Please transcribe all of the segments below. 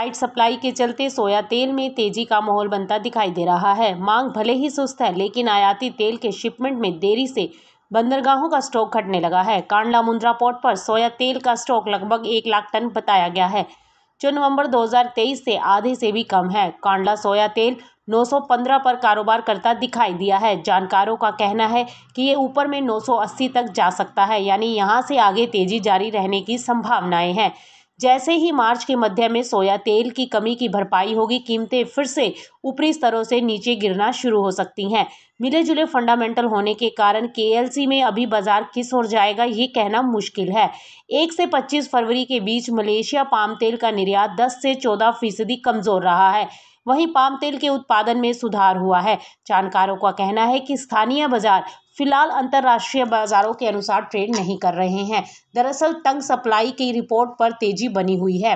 tight supply के चलते सोया तेल में तेजी का माहौल बनता दिखाई दे रहा है मांग भले ही सुस्त है लेकिन आयाती तेल के शिपमेंट में देरी से बंदरगाहों का स्टॉक घटने लगा है कांडला मुंद्रा पोर्ट पर सोया तेल का स्टॉक लगभग एक लाख टन बताया गया है जो नवंबर 2023 से आधे से भी कम है कांडला सोया तेल 915 पर कारोबार करता दिखाई दिया है जानकारों का कहना है कि ये ऊपर में 980 तक जा सकता है यानी यहाँ से आगे तेजी जारी रहने की संभावनाएं हैं जैसे ही मार्च के मध्य में सोया तेल की कमी की भरपाई होगी कीमतें फिर से ऊपरी स्तरों से नीचे गिरना शुरू हो सकती हैं मिले जुले फंडामेंटल होने के कारण केएलसी में अभी बाजार किस ओर जाएगा ये कहना मुश्किल है एक से पच्चीस फरवरी के बीच मलेशिया पाम तेल का निर्यात दस से चौदह फीसदी कमजोर रहा है वहीं पाम तेल के उत्पादन में सुधार हुआ है जानकारों का कहना है कि स्थानीय बाजार फिलहाल अंतर्राष्ट्रीय बाजारों के अनुसार ट्रेड नहीं कर रहे हैं दरअसल तंग सप्लाई की रिपोर्ट पर तेजी बनी हुई है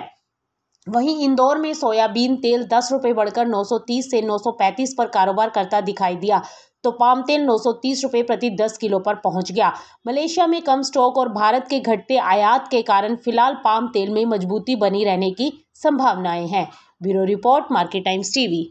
वहीं इंदौर में सोयाबीन तेल दस रुपये बढ़कर 930 से 935 पर कारोबार करता दिखाई दिया तो पाम तेल नौ रुपए प्रति 10 किलो पर पहुंच गया मलेशिया में कम स्टॉक और भारत के घटते आयात के कारण फिलहाल पाम तेल में मजबूती बनी रहने की संभावनाएं हैं bureau report market times TV